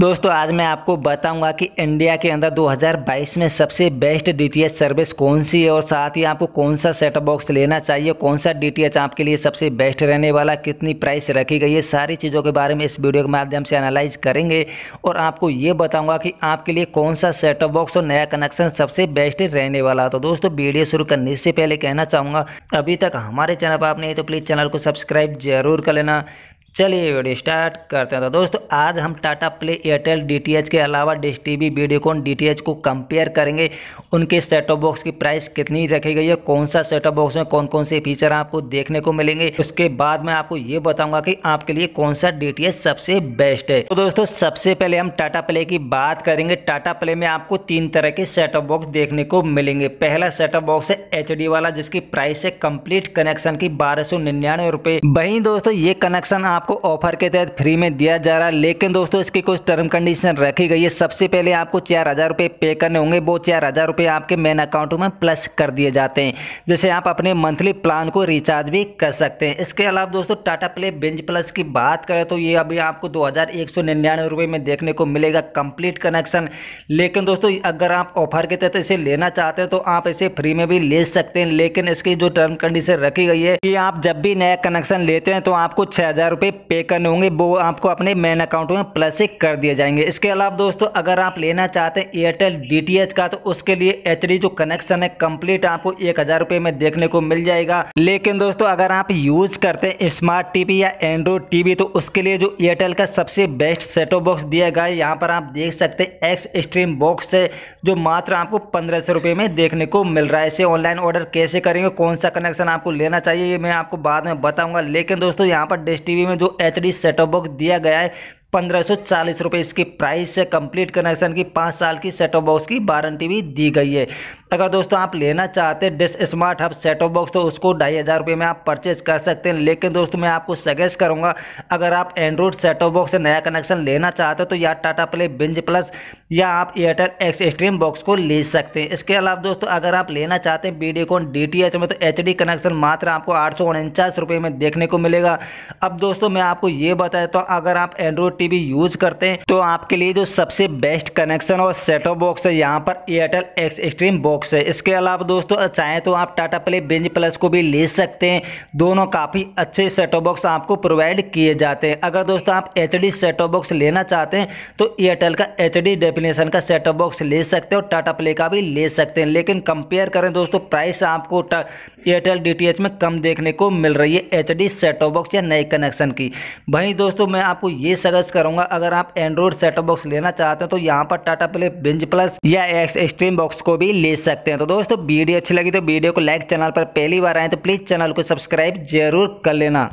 दोस्तों आज मैं आपको बताऊंगा कि इंडिया के अंदर 2022 में सबसे बेस्ट डीटीएच सर्विस कौन सी है और साथ ही आपको कौन सा सेटअप बॉक्स लेना चाहिए कौन सा डीटीएच आपके लिए सबसे बेस्ट रहने वाला कितनी प्राइस रखी गई है सारी चीज़ों के बारे में इस वीडियो के माध्यम से एनालाइज करेंगे और आपको ये बताऊँगा कि आपके लिए कौन सा सेटअप बॉक्स और नया कनेक्शन सबसे बेस्ट रहने वाला तो दोस्तों वीडियो शुरू करने से पहले कहना चाहूँगा अभी तक हमारे चैनल पर आप नहीं तो प्लीज़ चैनल को सब्सक्राइब जरूर कर लेना चलिए वीडियो स्टार्ट करते हैं तो दोस्तों आज हम टाटा प्ले एयरटेल डी के अलावा डिश टी वी वीडियोकॉन डी को कंपेयर करेंगे उनके सेटअप बॉक्स की प्राइस कितनी रखी गई है कौन सा सेटअप बॉक्स में कौन कौन से फीचर आपको देखने को मिलेंगे उसके बाद मैं आपको ये बताऊंगा कि आपके लिए कौन सा डी सबसे बेस्ट है तो दोस्तों सबसे पहले हम टाटा प्ले की बात करेंगे टाटा प्ले में आपको तीन तरह के सेटअप बॉक्स देखने को मिलेंगे पहला सेटअप बॉक्स है एच वाला जिसकी प्राइस है कंप्लीट कनेक्शन की बारह सौ वहीं दोस्तों ये कनेक्शन आप आपको ऑफर के तहत फ्री में दिया जा रहा है लेकिन दोस्तों इसकी कुछ टर्म कंडीशन रखी गई है सबसे पहले आपको चार हज़ार रुपये पे करने होंगे वो चार हज़ार रुपये आपके मेन अकाउंट में प्लस कर दिए जाते हैं जैसे आप अपने मंथली प्लान को रिचार्ज भी कर सकते हैं इसके अलावा दोस्तों टाटा प्ले बिंज प्लस की बात करें तो ये अभी आपको दो में देखने को मिलेगा कंप्लीट कनेक्शन लेकिन दोस्तों अगर आप ऑफर के तहत इसे लेना चाहते हैं तो आप इसे फ्री में भी ले सकते हैं लेकिन इसकी जो टर्म कंडीशन रखी गई है कि आप जब भी नया कनेक्शन लेते हैं तो आपको छः हज़ार रुपये वाले पे करने होंगे वो आपको अपने मेन अकाउंट में प्लस से कर दिए जाएंगे इसके अलावा दोस्तों अगर आप लेना चाहते हैं एयरटेल डी का तो उसके लिए एच जो कनेक्शन है कम्प्लीट आपको एक में देखने को मिल जाएगा लेकिन दोस्तों अगर आप यूज़ करते हैं स्मार्ट टीवी या एंड्रॉयड टीवी तो उसके लिए जो एयरटेल का सबसे बेस्ट सेटो बॉक्स दिया गया है यहाँ पर आप देख सकते हैं एक्स स्ट्रीम बॉक्स है जो मात्र आपको पंद्रह सौ रुपये में देखने को मिल रहा है इसे ऑनलाइन ऑर्डर कैसे करेंगे कौन सा कनेक्शन आपको लेना चाहिए ये मैं आपको बाद में बताऊंगा लेकिन दोस्तों यहाँ पर डिश टीवी में जो एच डी सेटअप बॉक्स दिया गया है पंद्रह सौ चालीस रुपये इसकी प्राइस है कंप्लीट कनेक्शन की पाँच साल की सेटो बॉक्स की वारंटी भी दी गई है अगर दोस्तों आप लेना चाहते हैं Dish smart hub set top box तो उसको ढाई हज़ार रुपये में आप परचेज कर सकते हैं लेकिन दोस्तों मैं आपको सजेस्ट करूँगा अगर आप एंड्रॉयड सेटो बॉक्स से नया कनेक्शन लेना चाहते हैं तो या टाटा प्ले बिंज प्लस या आप एयरटेल एक्स स्ट्रीम बॉक्स को ले सकते हैं इसके अलावा दोस्तों अगर आप लेना चाहते हैं वीडियोकॉन डी टी एच में तो एच डी कनेक्शन मात्र आपको आठ सौ उनचास रुपये में देखने को मिलेगा अब दोस्तों मैं आपको ये बताया तो अगर आप एंड्रॉयड टीवी यूज करते हैं तो आपके लिए जो सबसे बेस्ट कनेक्शन और सेटो बॉक्स है यहाँ पर एयरटेल एक्स एक्सट्रीम बॉक्स है इसके अलावा दोस्तों चाहे तो आप टाटा प्ले बेंज प्लस को भी ले सकते हैं दोनों काफ़ी अच्छे सेटो बॉक्स आपको प्रोवाइड किए जाते हैं अगर दोस्तों आप एच डी सेटो बॉक्स लेना चाहते हैं तो एयरटेल का एच डी डेफिनेशन का सेटो बॉक्स ले सकते हैं और टाटा प्ले का भी ले सकते हैं लेकिन कंपेयर करें दोस्तों प्राइस आपको एयरटेल डी में कम देखने को मिल रही है एच डी सेटो बॉक्स या नए कनेक्शन की वहीं दोस्तों मैं आपको ये सजेस्ट सजेस्ट करूंगा अगर आप एंड्रॉयड सेटअप बॉक्स लेना चाहते हैं तो यहाँ पर टाटा प्ले बिंज प्लस या एक्स एक्सट्रीम बॉक्स को भी ले सकते हैं तो दोस्तों वीडियो अच्छी लगी तो वीडियो को लाइक चैनल पर पहली बार आए तो प्लीज़ चैनल को सब्सक्राइब जरूर कर लेना